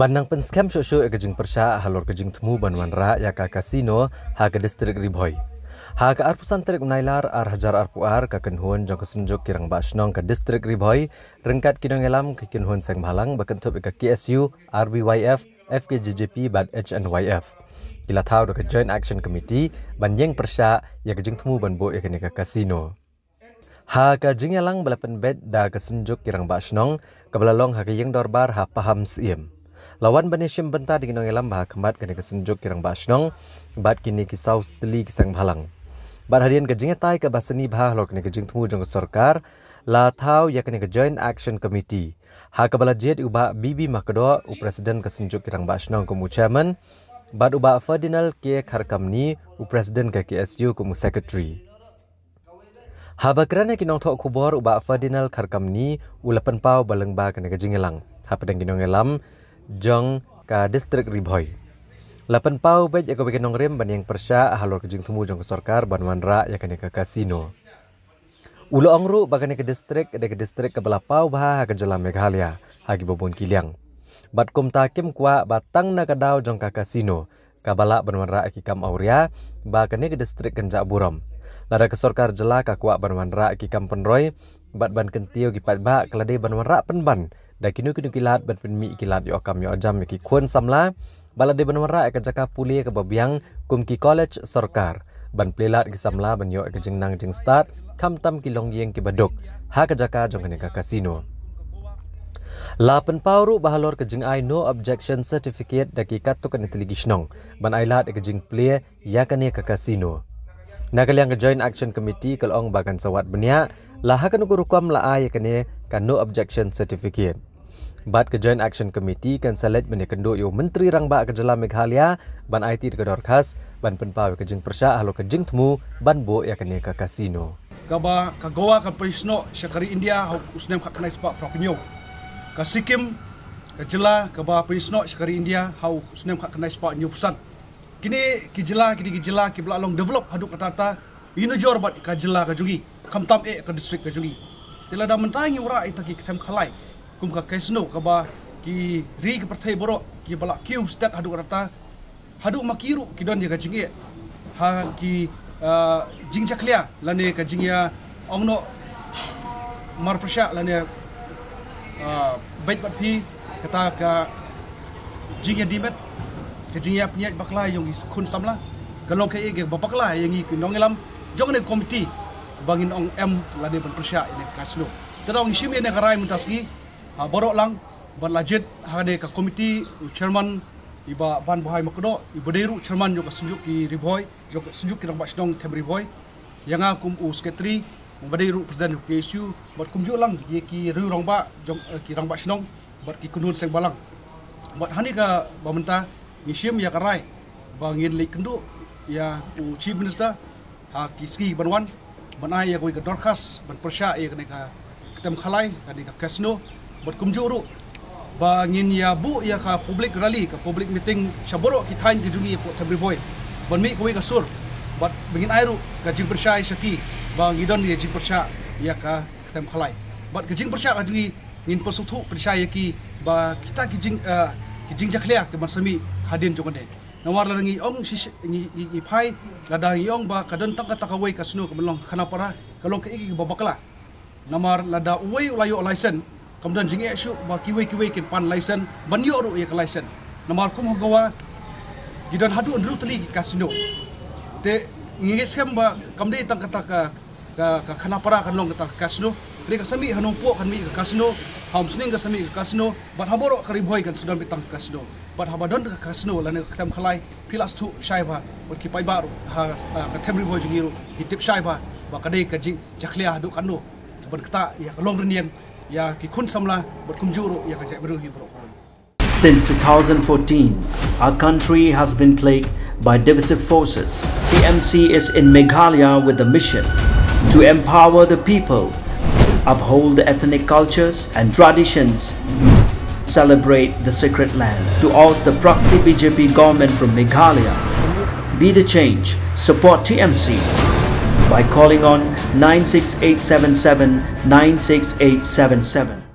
Banang pen scam syo-syo e kejing persya halor kejing temu banuan ra ya ka kasino ha ke distrik Riboy. Ha ka arpusan terik unailar ar hajar arpuar ka kenhun jong kesenjuk kirang basnong ke distrik Riboy rengkat kinong elam ke kenhun sang malang bekentup e ke KSU, RBYF, FKJJP bad HNYF. Kila tau do ke Joint Action Committee ban yang persya ya kejeng temu ban bo e ke kasino. Ha jeng jing elang bed da kesenjuk kirang baksnong ke belalong ha dorbar ha paham siem lawan banesim benta dengan elam lamba kembat kena kesenjuk kirang bashnong bat kini kisau steli kisang balang bat hadian kejingnya tai ke basani bah lor kena kejing temu jong sorkar la tau ya kena ke joint action committee ha ke bala uba bibi makdo u presiden kesenjuk kirang bashnong ke mu chairman bat uba ferdinal k kharkamni u presiden ke ksu secretary. Haba kerana Habakrana kinong tok kubor ubah Ferdinand Karkamni ulapan pau bah kena kejingelang. Hapa dan kinong elam, jong ka district riboy lapan pau bej ego ya bege nong rem ban yang persya halor kejing tumu jong sorkar ban wanra ya kane ka kasino ulo ongru bagane ke district de ke district ke belapau bah ha, ha ke jelam meghalia ya hagi bobon kiliang bat kum takim kwa batang na kadau jong ka kasino kabala ban wanra ki kam auria bagane ke district kenja buram lada kesorkar sorkar jela ka kuak ban wanra ki penroy bat ban kentio ki pat ba kladai ban wan rak pen ban da kinu kinu kilat ban pen mi kilat yo kam yo jam ki kuan samla bala de ban wan rak ka jaka puli ka babyang kum college sarkar ban plelat ki samla ban yo ka jing nang jing start kam tam ki long yeng ki badok ha ka jaka jong ka kasino La pen pauru bahalor ke jing ai no objection certificate da ki katu ka netli gishnong ban ai lat ke jing player ya ka ne ka kasino Nagaliang ke join action committee kalong bagan sawat benia lahakan ku rukam la ai kene ka no objection certificate bat ke joint action committee kan select kan kendo yo menteri rang ba ke jela meghalia ban it ke dorkas ban penpawe ke jing persa halo ke jing temu ban bo ya kene ka kasino kaba ka goa ka pisno syakari india ha usnem hak kenai sebab prokenyo ka sikim ka jela ka ba pisno syakari india hau usnem hak kenai sebab nyu pusat kini ki jela kini ki jela ki belalong develop hadu kata-kata Inajor bat ka jela ka jugi kamtam e ka district ka jugi tela da mentangi ora itaki kem khalai kum ka kesno ka ba ki ri ka prathai boro ki bala ki ustad hadu rata hadu makiru ki don jega jingi ha ki jing jaklia lane ka jingia omno marprasha lane bait bat pi kata ka jingia dimet ke jingia penyat baklai yong kun samla kalong ke ege baklai yang ikun nongelam jangan ada komiti bangin ong M lade ban persia ini kaslo terau ni simi ne garai mentaski ha borok lang ban lajet ha komiti chairman iba ban bahai makdo iba deru chairman jo ka sunjuk ki riboy jo ka sunjuk ki rabas tem riboy yang aku u sekretari mabadiru presiden ke isu bat kumjuk lang ye ki ru rong ba jo senong rong eh, ba sinong bat ki kunun seng balang bat hani ka bamenta ni sim ya bangin le kendu ya u minister ฮะกิสกีบันวันบันไอยากุยกับดอร์คัสบันประชาเอกนี่ก็เต็มขลายกันนี่ก็เคสโนบันคุมจูรุบางินยาบุยาค่ะพบลิกรัลลี่กับพบลิกมิงชาบุโรกิทายกิจุงีกับทับริบอยบันมีกุยกับสุรบันบังินไอรุกับจิงประชาไอชักกีบางยิดอนยาจิงประชายาค่ะเต็มขลายบันกับจิงประชาอันจุงีนินประสุทุประชายากีบ่คิดากิจิงเอ่อกิจิงจักเลียกับมัสมีฮาดินจงกันเด็ก nawar la ngi ong si ngi ngi pai la da ngi ong ba ka don tang ka ta ka wei ka snu ka melong kana para ka long ka igi ba bakla nawar la da wei la yo laisen kam don jingi e shu ba ki wei ki wei ki pan laisen ban yo ro ye ka laisen nawar kum ho gi don hadu ndru tli ka snu te ngi ge ba kam de tang ka ta ka ka kana para ka long ka ta ka snu Rika sami hanong po kan mi ka kasino, haum sining ka sami ka kasino, but haboro ka riboy kan sudan bitang ka kasino. But habadon ka kasino lan ka tem khalai pilas tu shaiba, but ki pai baro ha ka ha, tem riboy jingiro, ki tip shaiba, ba ka dei ka jing chakliah du kanu. Sabar kata ya ka long renien, ya ki kun samla, but kum juro ya ka jai beruhi bro. Since 2014, our country has been plagued by divisive forces. TMC is in Meghalaya with a mission to empower the people uphold the ethnic cultures and traditions, celebrate the sacred land. To oust the proxy BJP government from Meghalaya, be the change, support TMC by calling on 96877 96877.